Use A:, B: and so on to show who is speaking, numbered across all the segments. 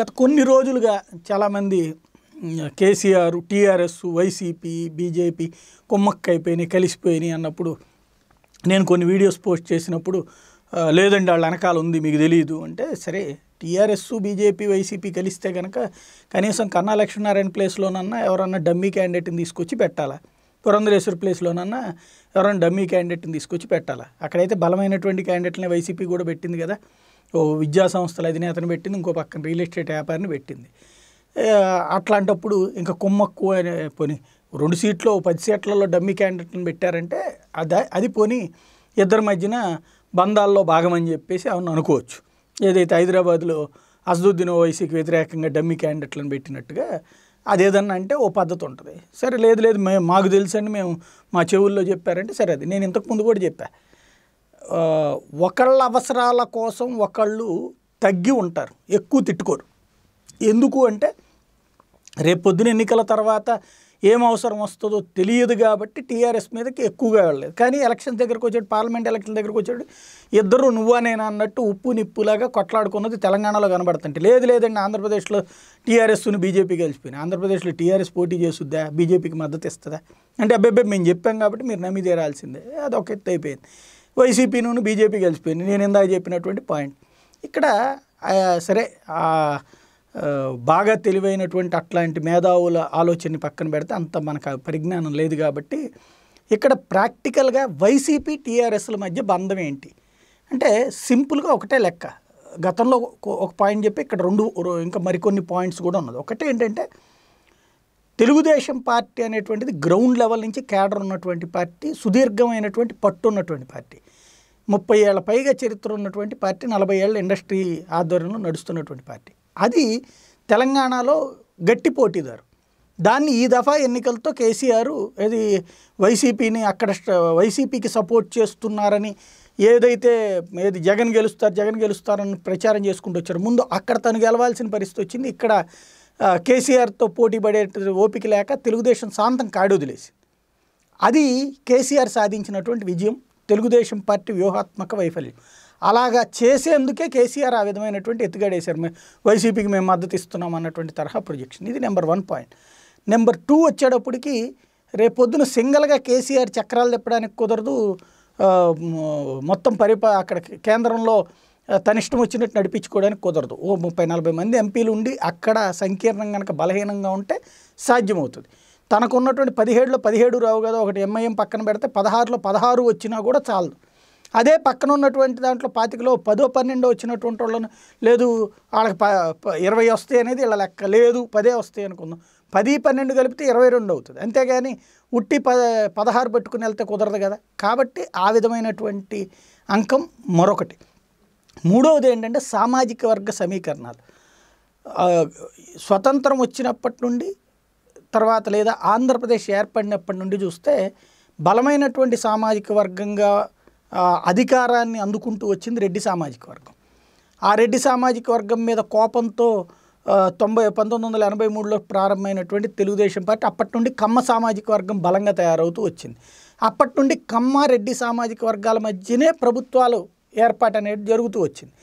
A: గత కొన్ని రోజులుగా చాలామంది కేసీఆర్ టీఆర్ఎస్ వైసీపీ బీజేపీ కొమ్మక్కైపోయినాయి కలిసిపోయినాయి అన్నప్పుడు నేను కొన్ని వీడియోస్ పోస్ట్ చేసినప్పుడు లేదండి వాళ్ళ వెనకాల ఉంది మీకు తెలియదు అంటే సరే టీఆర్ఎస్ బీజేపీ వైసీపీ కలిస్తే కనుక కనీసం కన్నా లక్ష్మీనారాయణ ప్లేస్లోనన్నా ఎవరన్నా డమ్మీ క్యాండిడేట్ని తీసుకొచ్చి పెట్టాలా పురంధరేశ్వర ప్లేస్లోనన్నా ఎవరైనా డమ్మీ క్యాండిడేట్ని తీసుకొచ్చి పెట్టాలా అక్కడైతే బలమైనటువంటి క్యాండిడేట్ని వైసీపీ కూడా పెట్టింది కదా ఓ విద్యా సంస్థల అతను పెట్టింది ఇంకో పక్కన రియల్ ఎస్టేట్ వ్యాపారిని పెట్టింది అట్లాంటప్పుడు ఇంకా కుమ్మక్కు అనే పోని రెండు సీట్లు పది సీట్లలో డమ్మీ క్యాండిడేట్ని పెట్టారంటే అది అది పోని ఇద్దరి మధ్యన బంధాల్లో భాగమని చెప్పేసి అవును అనుకోవచ్చు ఏదైతే హైదరాబాద్లో అసదుద్దీన్ ఓవైసీకి వ్యతిరేకంగా డమ్మీ క్యాండిడేట్లను పెట్టినట్టుగా అదేదన్నా అంటే ఓ పద్ధతి ఉంటుంది సరే లేదు లేదు మేము మాకు తెలుసండి మేము మా చెవుల్లో చెప్పారంటే సరే అది నేను ఇంతకుముందు కూడా చెప్పాను ఒకళ్ళ అవసరాల కోసం ఒకళ్ళు తగ్గి ఉంటారు ఎక్కువ తిట్టుకోరు ఎందుకు అంటే రేపు పొద్దున ఎన్నికల తర్వాత ఏం అవసరం వస్తుందో తెలియదు కాబట్టి టీఆర్ఎస్ మీదకి ఎక్కువగా వెళ్ళలేదు కానీ ఎలక్షన్ దగ్గరకు వచ్చాడు పార్లమెంట్ ఎలక్షన్ దగ్గరకు వచ్చాడు ఇద్దరు నువ్వా నేను అన్నట్టు ఉప్పు నిప్పులాగా కొట్లాడుకున్నది తెలంగాణలో కనబడుతుంటే లేదు లేదండి ఆంధ్రప్రదేశ్లో టీఆర్ఎస్ను బీజేపీ గెలిచిపోయినాయి ఆంధ్రప్రదేశ్లో టీఆర్ఎస్ పోటీ చేస్తుందా బీజేపీకి మద్దతు ఇస్తుందా అంటే అబ్బాయి మేము చెప్పాం కాబట్టి మీరు నమ్మి తీరాల్సిందే అది ఒక ఎత్తు అయిపోయింది వైసీపీ నుండి బీజేపీ గెలిచిపోయింది నేను ఇందాక చెప్పినటువంటి పాయింట్ ఇక్కడ సరే బాగా తెలివైనటువంటి అట్లాంటి మేధావుల ఆలోచనని పక్కన పెడితే అంత మనకు పరిజ్ఞానం లేదు కాబట్టి ఇక్కడ ప్రాక్టికల్గా వైసీపీ టీఆర్ఎస్ల మధ్య బంధం ఏంటి అంటే సింపుల్గా ఒకటే లెక్క గతంలో ఒక పాయింట్ చెప్పి ఇక్కడ రెండు ఇంకా మరికొన్ని పాయింట్స్ కూడా ఉన్నది ఒకటి ఏంటంటే తెలుగుదేశం పార్టీ అనేటువంటిది గ్రౌండ్ లెవెల్ నుంచి కేడర్ ఉన్నటువంటి పార్టీ సుదీర్ఘమైనటువంటి పట్టు ఉన్నటువంటి పార్టీ ముప్పై ఏళ్ళ పైగా చరిత్ర ఉన్నటువంటి పార్టీ నలభై ఏళ్ళ ఇండస్ట్రీ ఆధ్వర్యంలో నడుస్తున్నటువంటి పార్టీ అది తెలంగాణలో గట్టి పోటీదారు దాన్ని ఈ దఫా ఎన్నికలతో కేసీఆర్ అది వైసీపీని అక్కడ వైసీపీకి సపోర్ట్ చేస్తున్నారని ఏదైతే ఏది జగన్ గెలుస్తారు జగన్ గెలుస్తారని ప్రచారం చేసుకుంటూ వచ్చారు ముందు అక్కడ తను గెలవాల్సిన పరిస్థితి వచ్చింది ఇక్కడ కేసీఆర్తో పోటీ పడే ఓపిక లేక తెలుగుదేశం శాంతం వదిలేసి అది కేసీఆర్ సాధించినటువంటి విజయం తెలుగుదేశం పార్టీ వ్యూహాత్మక వైఫల్యం అలాగా చేసేందుకే కేసీఆర్ ఆ విధమైనటువంటి ఎత్తుగడేశారు మేము వైసీపీకి మేము మద్దతు ఇస్తున్నాం అన్నటువంటి తరహా ప్రొజెక్షన్ ఇది number one point number two వచ్చేటప్పటికి రేపొద్దున సింగిల్గా కేసీఆర్ చక్రాలు తిప్పడానికి కుదరదు మొత్తం పరిపా అక్కడ కేంద్రంలో తన ఇష్టం వచ్చినట్టు నడిపించుకోవడానికి కుదరదు ఓ ముప్పై నలభై మంది ఎంపీలు ఉండి అక్కడ సంకీర్ణం కనుక బలహీనంగా ఉంటే సాధ్యమవుతుంది తనకున్నటువంటి పదిహేడులో పదిహేడు రావు కదా ఒకటి ఎంఐఎం పక్కన పెడితే పదహారులో పదహారు వచ్చినా కూడా చాలదు అదే పక్కన ఉన్నటువంటి దాంట్లో పాతికలో పదో పన్నెండో వచ్చినటువంటి వాళ్ళను లేదు వాళ్ళకి ప ఇరవై వస్తాయి అనేది వీళ్ళ లెక్క లేదు పదే వస్తాయి అనుకుందాం పది పన్నెండు కలిపితే ఇరవై రెండు అవుతుంది అంతేగాని ఉట్టి ప పదహారు పెట్టుకుని వెళ్తే కుదరదు కదా కాబట్టి ఆ విధమైనటువంటి అంకం మరొకటి మూడవది ఏంటంటే సామాజిక వర్గ సమీకరణాలు స్వతంత్రం వచ్చినప్పటి నుండి తర్వాత లేదా ఆంధ్రప్రదేశ్ ఏర్పడినప్పటి నుండి చూస్తే బలమైనటువంటి సామాజిక వర్గంగా అధికారాన్ని అందుకుంటూ వచ్చింది రెడ్డి సామాజిక వర్గం ఆ రెడ్డి సామాజిక వర్గం మీద కోపంతో తొంభై పంతొమ్మిది వందల ఎనభై మూడులో ప్రారంభమైనటువంటి తెలుగుదేశం పార్టీ అప్పటి నుండి కమ్మ సామాజిక వర్గం బలంగా తయారవుతూ వచ్చింది అప్పటి నుండి కమ్మ రెడ్డి సామాజిక వర్గాల మధ్యనే ప్రభుత్వాలు ఏర్పాటు అనేది జరుగుతూ వచ్చింది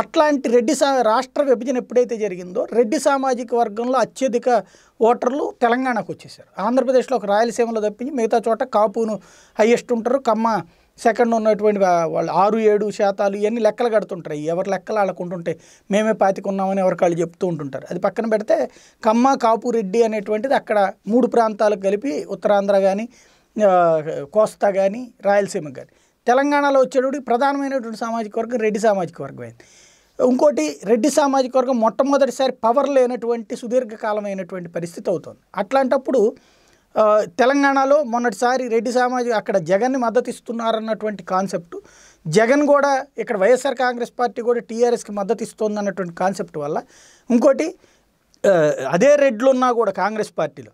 A: అట్లాంటి రెడ్డి సా రాష్ట్ర విభజన ఎప్పుడైతే జరిగిందో రెడ్డి సామాజిక వర్గంలో అత్యధిక ఓటర్లు తెలంగాణకు వచ్చేసారు ఆంధ్రప్రదేశ్లో ఒక రాయలసీమలో తప్పించి మిగతా చోట కాపును హయ్యెస్ట్ ఉంటారు కమ్మ సెకండ్ ఉన్నటువంటి వాళ్ళు ఆరు ఏడు శాతాలు ఇవన్నీ లెక్కలు కడుతుంటారు ఎవరి లెక్కలు వాళ్ళకుంటుంటే మేమే పాతికున్నామని ఎవరికి వాళ్ళు చెప్తూ ఉంటుంటారు అది పక్కన పెడితే కమ్మ కాపు రెడ్డి అనేటువంటిది అక్కడ మూడు ప్రాంతాలకు కలిపి ఉత్తరాంధ్ర కానీ కోస్తా కానీ రాయలసీమ కానీ తెలంగాణలో వచ్చేటప్పుడు ప్రధానమైనటువంటి సామాజిక వర్గం రెడ్డి సామాజిక వర్గం అయింది ఇంకోటి రెడ్డి సామాజిక వర్గం మొట్టమొదటిసారి పవర్ లేనటువంటి సుదీర్ఘకాలమైనటువంటి పరిస్థితి అవుతుంది అట్లాంటప్పుడు తెలంగాణలో మొన్నటిసారి రెడ్డి సామాజిక అక్కడ జగన్ని మద్దతు ఇస్తున్నారన్నటువంటి కాన్సెప్ట్ జగన్ కూడా ఇక్కడ వైఎస్ఆర్ కాంగ్రెస్ పార్టీ కూడా టీఆర్ఎస్కి మద్దతు ఇస్తుంది అన్నటువంటి కాన్సెప్ట్ వల్ల ఇంకోటి అదే రెడ్లు ఉన్నా కూడా కాంగ్రెస్ పార్టీలో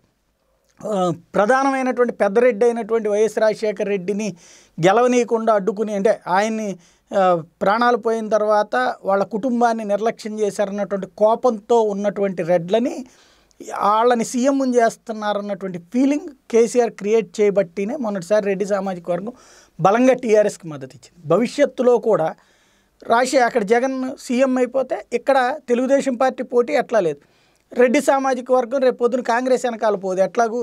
A: ప్రధానమైనటువంటి పెద్దరెడ్డి అయినటువంటి వైఎస్ రాజశేఖర రెడ్డిని గెలవనీయకుండా అడ్డుకుని అంటే ఆయన్ని ప్రాణాలు పోయిన తర్వాత వాళ్ళ కుటుంబాన్ని నిర్లక్ష్యం చేశారన్నటువంటి కోపంతో ఉన్నటువంటి రెడ్లని వాళ్ళని సీఎం చేస్తున్నారన్నటువంటి ఫీలింగ్ కేసీఆర్ క్రియేట్ చేయబట్టినే మొన్నటిసారి రెడ్డి సామాజిక వర్గం బలంగా టీఆర్ఎస్కి మద్దతు ఇచ్చింది భవిష్యత్తులో కూడా రాజశేఖర్ అక్కడ జగన్ సీఎం అయిపోతే ఇక్కడ తెలుగుదేశం పార్టీ పోటీ ఎట్లా లేదు రెడ్డి సామాజిక వర్గం రేపు పొద్దున కాంగ్రెస్ వెనకాల పోదు ఎట్లాగూ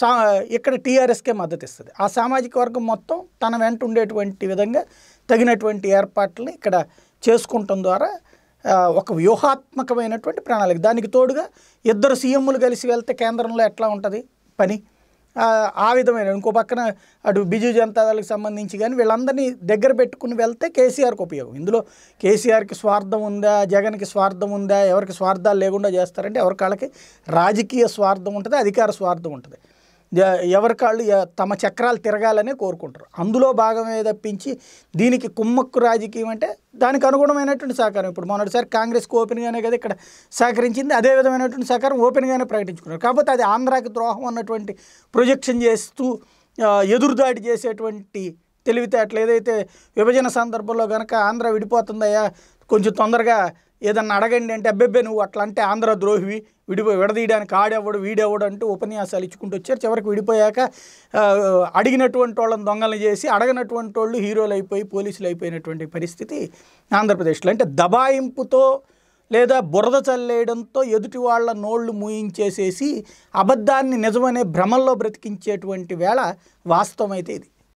A: సా ఇక్కడ టీఆర్ఎస్కే మద్దతు ఇస్తుంది ఆ సామాజిక వర్గం మొత్తం తన వెంట ఉండేటువంటి విధంగా తగినటువంటి ఏర్పాట్లని ఇక్కడ చేసుకుంటం ద్వారా ఒక వ్యూహాత్మకమైనటువంటి ప్రణాళిక దానికి తోడుగా ఇద్దరు సీఎంలు కలిసి వెళ్తే కేంద్రంలో ఎట్లా ఉంటుంది పని ఆ విధమైన ఇంకో పక్కన అటు బిజు జనతాదళకు సంబంధించి కానీ వీళ్ళందరినీ దగ్గర పెట్టుకుని వెళ్తే కేసీఆర్కి ఉపయోగం ఇందులో కేసీఆర్కి స్వార్థం ఉందా జగన్కి స్వార్థం ఉందా ఎవరికి స్వార్థాలు లేకుండా చేస్తారంటే ఎవరికాళ్ళకి రాజకీయ స్వార్థం ఉంటుంది అధికార స్వార్థం ఉంటుంది ఎవరికాళ్ళు తమ చక్రాలు తిరగాలనే కోరుకుంటారు అందులో భాగమే తప్పించి దీనికి కుమ్మక్కు రాజకీయం అంటే దానికి అనుగుణమైనటువంటి సహకారం ఇప్పుడు మొన్నటిసారి కాంగ్రెస్కి ఓపెన్గానే కదా ఇక్కడ సహకరించింది అదే విధమైనటువంటి సహకారం ఓపెన్గానే ప్రకటించుకున్నారు కాకపోతే అది ఆంధ్రాకి ద్రోహం అన్నటువంటి ప్రొజెక్షన్ చేస్తూ ఎదురుదాడి చేసేటువంటి తెలివితేటలు ఏదైతే విభజన సందర్భంలో కనుక ఆంధ్ర విడిపోతుందయ్యా కొంచెం తొందరగా ఏదన్నా అడగండి అంటే అబ్బెబ్బే నువ్వు అట్లా అంటే ఆంధ్ర ద్రోహివి విడిపోయి విడదీయడానికి ఆడేవాడు వీడేవాడు అంటూ ఉపన్యాసాలు ఇచ్చుకుంటూ వచ్చారు చివరికి విడిపోయాక అడిగినటువంటి వాళ్ళని దొంగలను చేసి అడగనటువంటి వాళ్ళు హీరోలు అయిపోయి పోలీసులు అయిపోయినటువంటి పరిస్థితి ఆంధ్రప్రదేశ్లో అంటే దబాయింపుతో లేదా బురద చల్లేయడంతో ఎదుటి వాళ్ళ నోళ్లు మూయించేసేసి అబద్ధాన్ని నిజమనే భ్రమల్లో బ్రతికించేటువంటి వేళ వాస్తవమైతే ఇది